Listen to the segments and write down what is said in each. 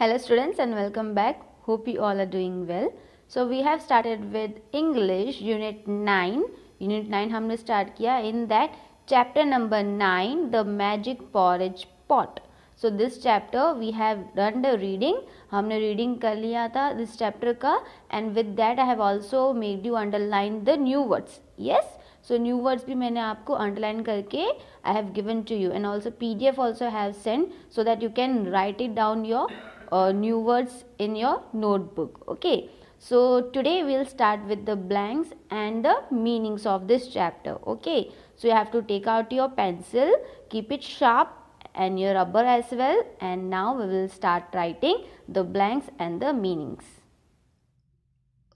Hello students and welcome back. Hope you all are doing well. So we have started with English unit 9. Unit 9 humne start kiya in that chapter number 9 the magic porridge pot. So this chapter we have done the reading. Humne reading kar liya tha this chapter ka. and with that I have also made you underline the new words. Yes. So new words bhi maine aapko underline karke I have given to you and also PDF also have sent so that you can write it down your uh, new words in your notebook okay so today we'll start with the blanks and the meanings of this chapter okay so you have to take out your pencil keep it sharp and your rubber as well and now we will start writing the blanks and the meanings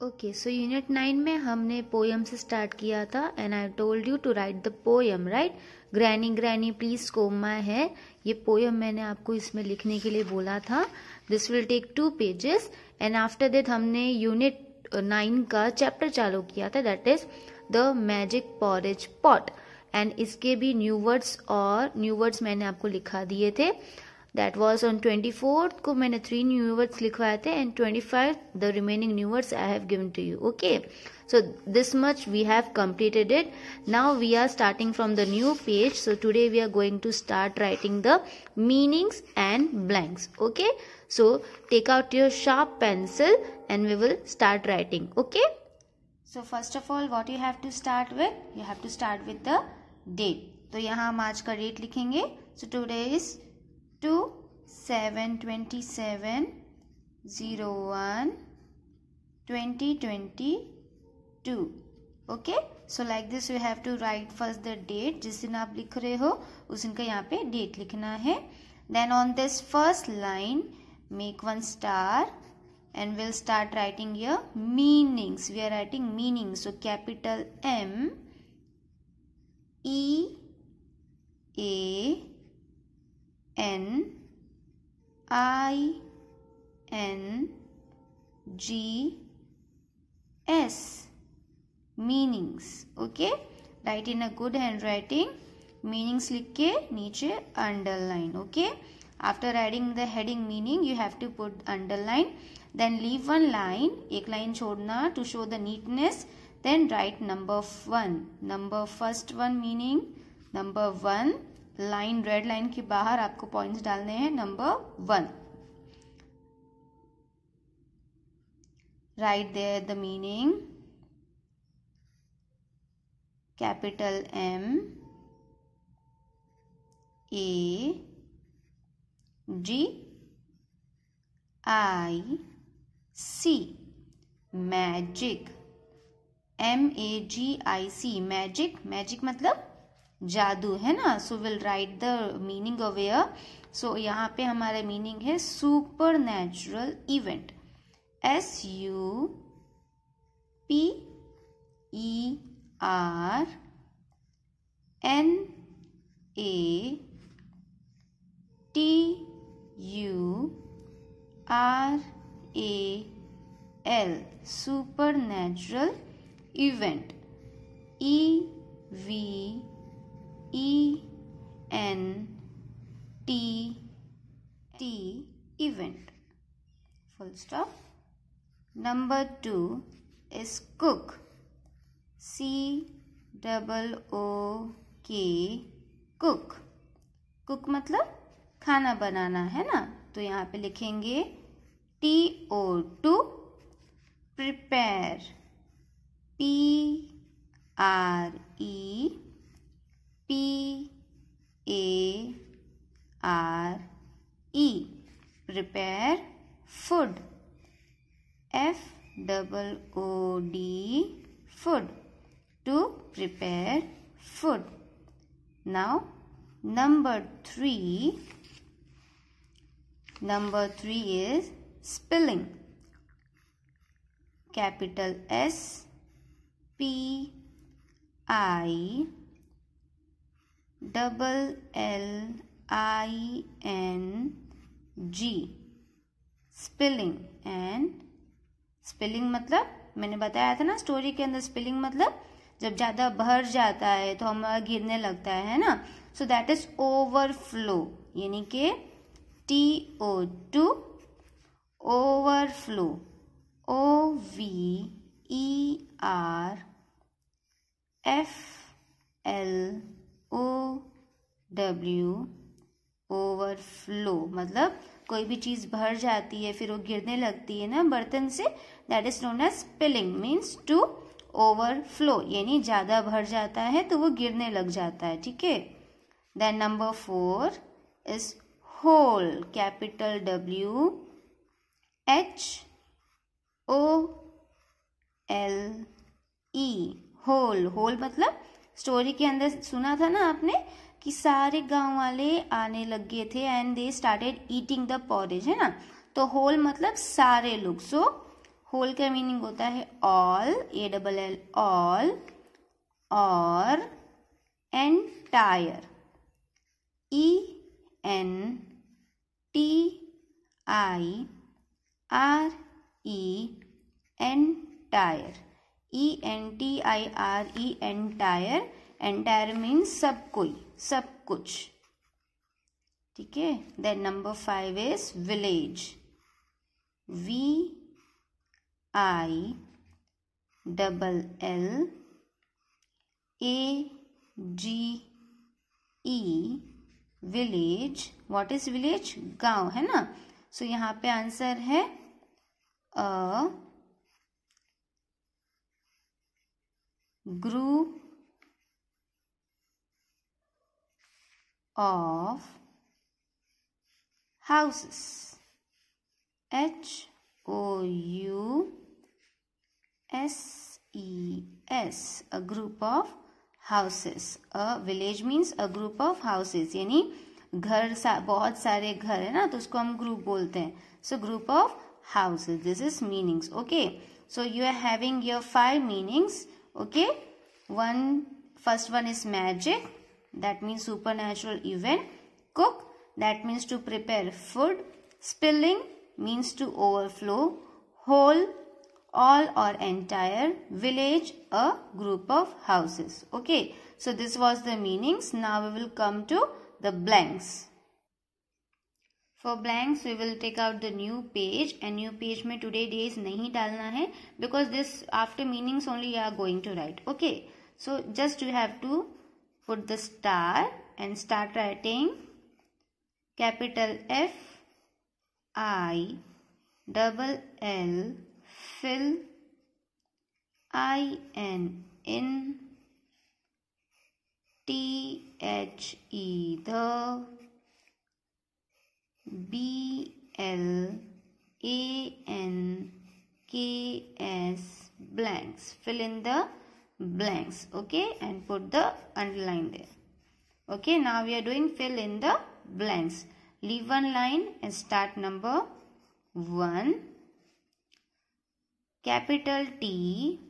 okay so unit nine में हमने poem से start किया था and I told you to write the poem write granny granny please my है ये poem मैंने आपको इसमें लिखने के लिए बोला था this will take two pages and after that हमने यूनिट नाइन का चैप्टर चालू किया था that is the magic porridge pot and इसके भी न्यू वर्ड्स और न्यू वर्ड्स मैंने आपको लिखा दिए थे that was on twenty fourth को मैंने थ्री न्यूवर्स लिखवाए थे and twenty five the remaining new words I have given to you okay so this much we have completed it now we are starting from the new page so today we are going to start writing the meanings and blanks okay so take out your sharp pencil and we will start writing okay so first of all what you have to start with you have to start with the date तो यहाँ हम आज का date लिखेंगे so today is two seven twenty seven zero one twenty twenty two okay so like this you have to write first the date जिस दिन आप लिख रहे हो उस दिन का यहाँ पे डेट लिखना है then on this first line make one star and we'll start writing here meanings we are writing meanings so capital m e a G S meanings. Okay, write in a good handwriting. Meanings लिख के नीचे underline. Okay, after writing the heading meaning, you have to put underline. Then leave one line. एक line छोड़ना to show the neatness. Then write number one. Number first one meaning number one. line red line के बाहर आपको points डालने हैं number one. write there the meaning capital m a g i c magic M A G I C magic magic मतलब जादू है ना so will write the meaning over here so यहाँ पे हमारा मीनिंग है supernatural event S U P E R N A T U R A L supernatural event E V E N T T event full stop Number two is cook. C double O K cook. Cook मतलब खाना बनाना है ना तो यहाँ पे लिखेंगे T O to prepare P R E P A R E prepare food F double O D food to prepare food. Now number 3 number 3 is spelling capital S P I double L I N G spelling and spelling मतलब मैंने बताया था ना story के अंदर spelling मतलब जब ज़्यादा भर जाता है तो हमारा गिरने लगता है ना सो दैट इज ओवरफ्लो यानी के T O to overflow O V E R F L O W overflow मतलब कोई भी चीज़ भर जाती है फिर वो गिरने लगती है ना बर्तन से that is known as spilling means to overflow यानी ज़्यादा भर जाता है तो वो गिरने लग जाता है ठीक है then number four is whole capital W H O L E whole whole मतलब स्टोरी के अंदर सुना था ना आपने कि सारे गांव वाले आने लग गए थे and they started eating the porridge है ना तो होल मतलब सारे लोग सो होल का मीनिंग होता है all A double L all और entire E N T I R E entire E N T I R E entire entire means सब कोई सब कुछ ठीक है then number five is village V I double L A G E village what is village गाँव है ना so so, यहाँ पे आंसर है a group of houses H O U S E S a group of houses a village means a group of houses यानी घर सा बहुत सारे घर है ना तो उसको हम ग्रुप बोलते हैं so group of houses this is meanings okay so you are having your five meanings okay one first one is magic that means supernatural event cook that means to prepare food spilling means to overflow whole all or entire village a group of houses okay so this was the meanings now we will come to the blanks for blanks we will take out the new page and new page में today date नहीं डालना है because this after meanings only you are going to write okay so just you have to put the star and start writing capital F I double L fill I N in T H E the B L A N K S blanks. Fill in the blanks. Okay. And put the underline there. Okay. Now we are doing fill in the blanks. Leave one line and start number 1. Capital T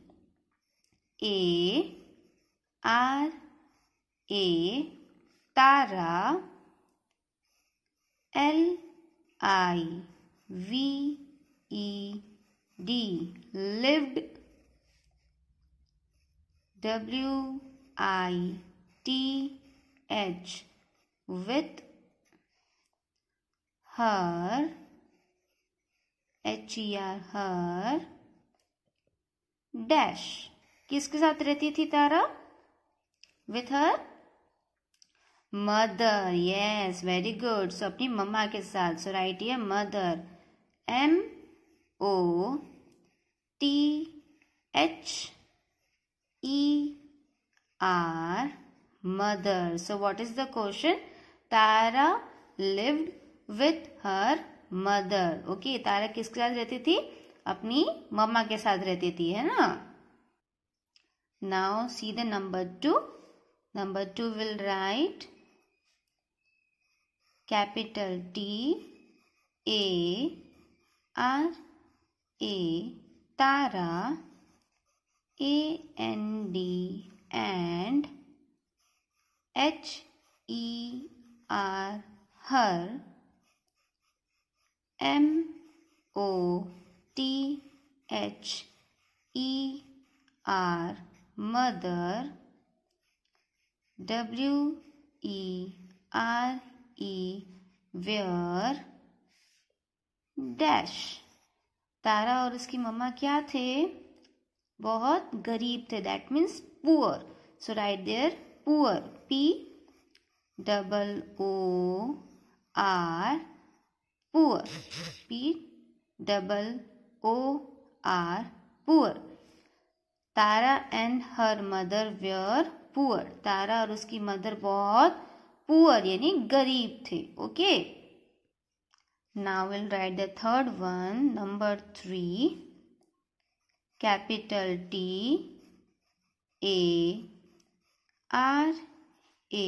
A R A Tara L I V E D lived W I T H with her H E R her dash किसके साथ रहती थी Tara with her mother yes very good so अपनी मम्मा के साथ so right ये mother M O T H E R mother so what is the question Tara lived with her mother okay Tara किसके साथ रहती थी अपनी मम्मा के साथ रहती थी है ना now see the number two number two will write capital D A R A Tara A N D and H E R her M O T H E R mother W E R E were dash Tara और उसकी मम्मा क्या थे बहुत गरीब थे that means poor so write there poor P double O R poor P double O R poor Tara and her mother were poor Tara और उसकी मदर बहुत पुअर यानी गरीब थे okay now will write the third one number three capital T A R A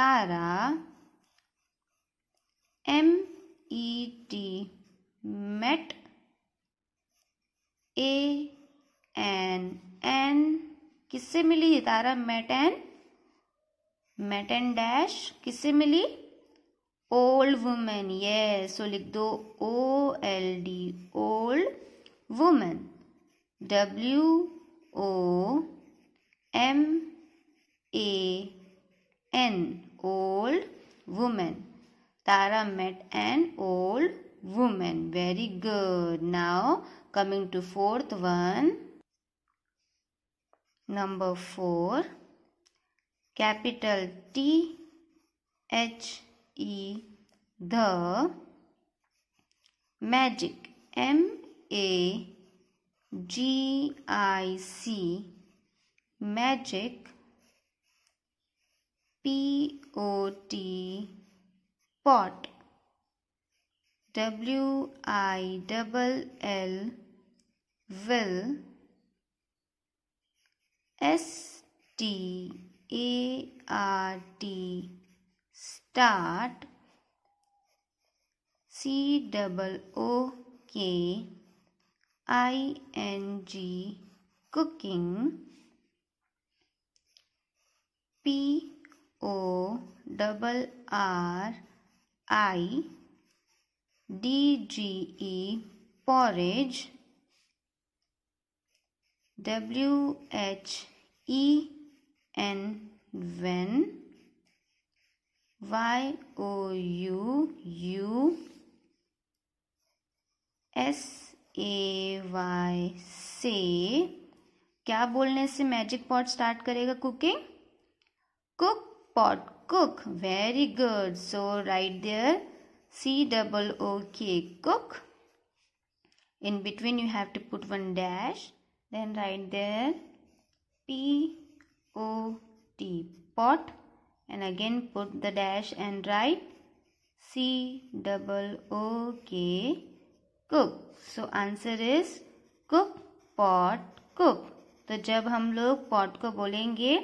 Tara M E T met A N an किससे मिली है Tara met an met and dash किससे मिली ओल्ड वुमेन ये सो लिख दो O L D old women W O M A N old women Tara met an old women very good now coming to fourth one number four capital T H E the magic M A G I C magic P O T pot W I double L will S T a R T start C double O K I N G cooking P O double R I D G E porridge W H E N when Y O U U S A Y से क्या बोलने से magic pot start करेगा cooking cook pot cook very good so write there C double O K cook in between you have to put one dash then write there P O T pot and again put the dash and write C double O K cook. So answer is cook pot cook. तो जब हम लोग pot को बोलेंगे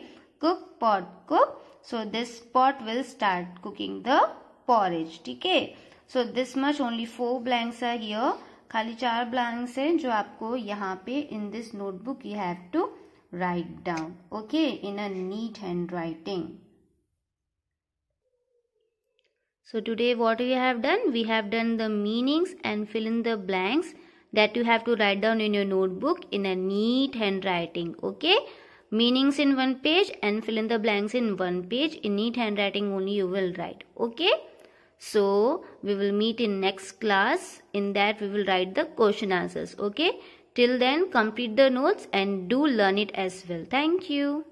cook pot cook so this pot will start cooking the porridge ठीक है so this much only four blanks are here खाली चार ब्लैंक्स हैं जो आपको यहाँ पे in this notebook you have to write down okay in a neat handwriting so today what we have done we have done the meanings and fill in the blanks that you have to write down in your notebook in a neat handwriting okay meanings in one page and fill in the blanks in one page in neat handwriting only you will write okay so we will meet in next class in that we will write the question answers okay Till then, complete the notes and do learn it as well. Thank you.